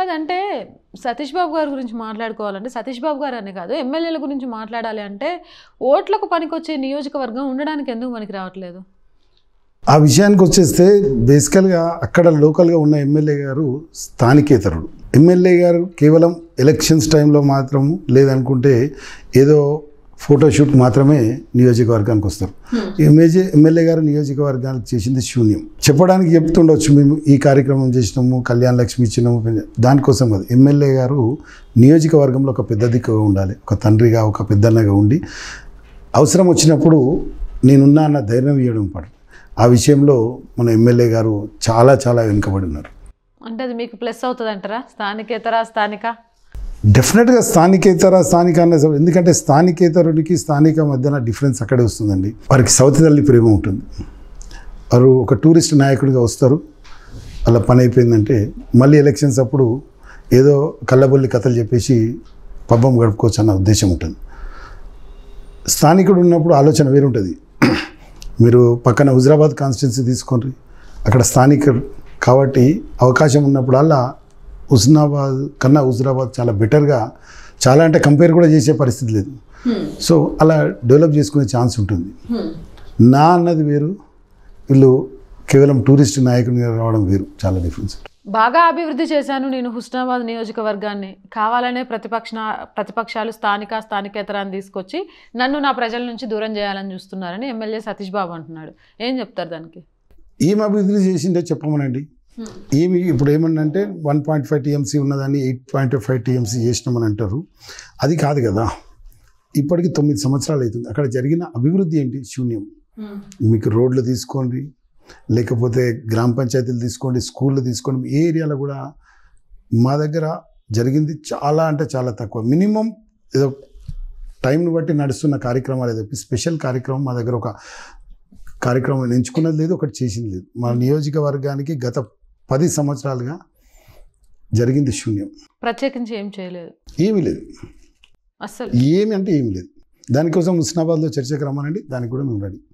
కాదంటే సతీష్ బాబు గారి గురించి మాట్లాడుకోవాలంటే సతీష్ బాబు గారు అనే కాదు ఎమ్మెల్యేల గురించి మాట్లాడాలి అంటే ఓట్లకు పనికొచ్చే నియోజకవర్గం ఉండడానికి ఎందుకు మనకి రావట్లేదు ఆ విషయానికి వచ్చేస్తే బేసికల్గా అక్కడ లోకల్గా ఉన్న ఎమ్మెల్యే గారు స్థానికేతరుడు ఎమ్మెల్యే గారు కేవలం ఎలక్షన్స్ టైంలో మాత్రము లేదనుకుంటే ఏదో ఫోటోషూట్ మాత్రమే నియోజకవర్గానికి వస్తారు hmm. ఎమ్మెల్యే ఎమ్మెల్యే గారు నియోజకవర్గానికి చేసింది శూన్యం చెప్పడానికి చెప్తుండొచ్చు మేము ఈ కార్యక్రమం చేసినాము కళ్యాణ లక్ష్మి ఇచ్చినాము దానికోసం అది ఎమ్మెల్యే గారు నియోజకవర్గంలో ఒక పెద్ద దిక్కుగా ఉండాలి ఒక తండ్రిగా ఒక పెద్దన్నగా ఉండి అవసరం వచ్చినప్పుడు నేనున్నా అన్న ధైర్యం ఇవ్వడం పాట ఆ విషయంలో మన ఎమ్మెల్యే గారు చాలా చాలా వెనుకబడి ఉన్నారు అంటే అది మీకు ప్లస్ అవుతుంది అంటారా స్థానికేతర స్థానిక డెఫినెట్గా స్థానికేతర స్థానిక అన్న ఎందుకంటే స్థానికేతరుడికి స్థానిక మధ్యన డిఫరెన్స్ అక్కడే వస్తుందండి వారికి సౌత్ తల్లి ప్రేమ ఉంటుంది వారు ఒక టూరిస్ట్ నాయకుడిగా వస్తారు అలా పని అయిపోయిందంటే మళ్ళీ ఎలక్షన్స్ అప్పుడు ఏదో కళ్ళబొల్లి కథలు చెప్పేసి పబ్బం గడుపుకోవచ్చు అన్న ఉద్దేశం ఉంటుంది స్థానికుడు ఉన్నప్పుడు ఆలోచన వేరుంటుంది మీరు పక్కన హుజరాబాద్ కాన్స్టిట్యున్సీ తీసుకోండి అక్కడ స్థానికుడు కాబట్టి అవకాశం ఉన్నప్పుడల్లా హుస్నాబాద్ కన్నా హుజరాబాద్ చాలా బెటర్గా చాలా అంటే కంపేర్ కూడా చేసే పరిస్థితి లేదు hmm. సో అలా డెవలప్ చేసుకునే ఛాన్స్ ఉంటుంది hmm. నా అన్నది వేరు వీళ్ళు కేవలం టూరిస్ట్ నాయకునిగా రావడం వేరు చాలా డిఫరెన్స్ బాగా అభివృద్ధి చేశాను నేను హుస్నాబాద్ నియోజకవర్గాన్ని కావాలనే ప్రతిపక్ష ప్రతిపక్షాలు స్థానిక స్థానికేతరాన్ని తీసుకొచ్చి నన్ను నా ప్రజల నుంచి దూరం చేయాలని చూస్తున్నారని ఎమ్మెల్యే సతీష్ బాబు అంటున్నాడు ఏం చెప్తారు దానికి ఏం అభివృద్ధి చేసిందో చెప్పమనండి ఏమి ఇప్పుడు ఏమన్నంటే వన్ పాయింట్ ఫైవ్ టీఎంసీ ఉన్నదాన్ని ఎయిట్ పాయింట్ ఫైవ్ టీఎంసీ చేసినామని అంటారు అది కాదు కదా ఇప్పటికి తొమ్మిది సంవత్సరాలు అవుతుంది అక్కడ జరిగిన అభివృద్ధి ఏంటి శూన్యం hmm. మీకు రోడ్లు తీసుకోండి లేకపోతే గ్రామ పంచాయతీలు తీసుకోండి స్కూళ్ళు తీసుకోండి ఏ ఏరియాలో కూడా మా దగ్గర జరిగింది చాలా అంటే చాలా తక్కువ మినిమం ఏదో టైంను బట్టి నడుస్తున్న కార్యక్రమాలు ఏదో స్పెషల్ కార్యక్రమం మా దగ్గర ఒక కార్యక్రమం ఎంచుకున్నది లేదు ఒకటి చేసింది లేదు మా నియోజకవర్గానికి గత పది సంవత్సరాలుగా జరిగింది శూన్యం ప్రత్యేకించి ఏం చేయలేదు ఏమీ లేదు అసలు ఏమి అంటే ఏమి లేదు దానికోసం ముస్నాబాద్లో చర్చకు రమ్మనండి దానికి కూడా మేము రెడీ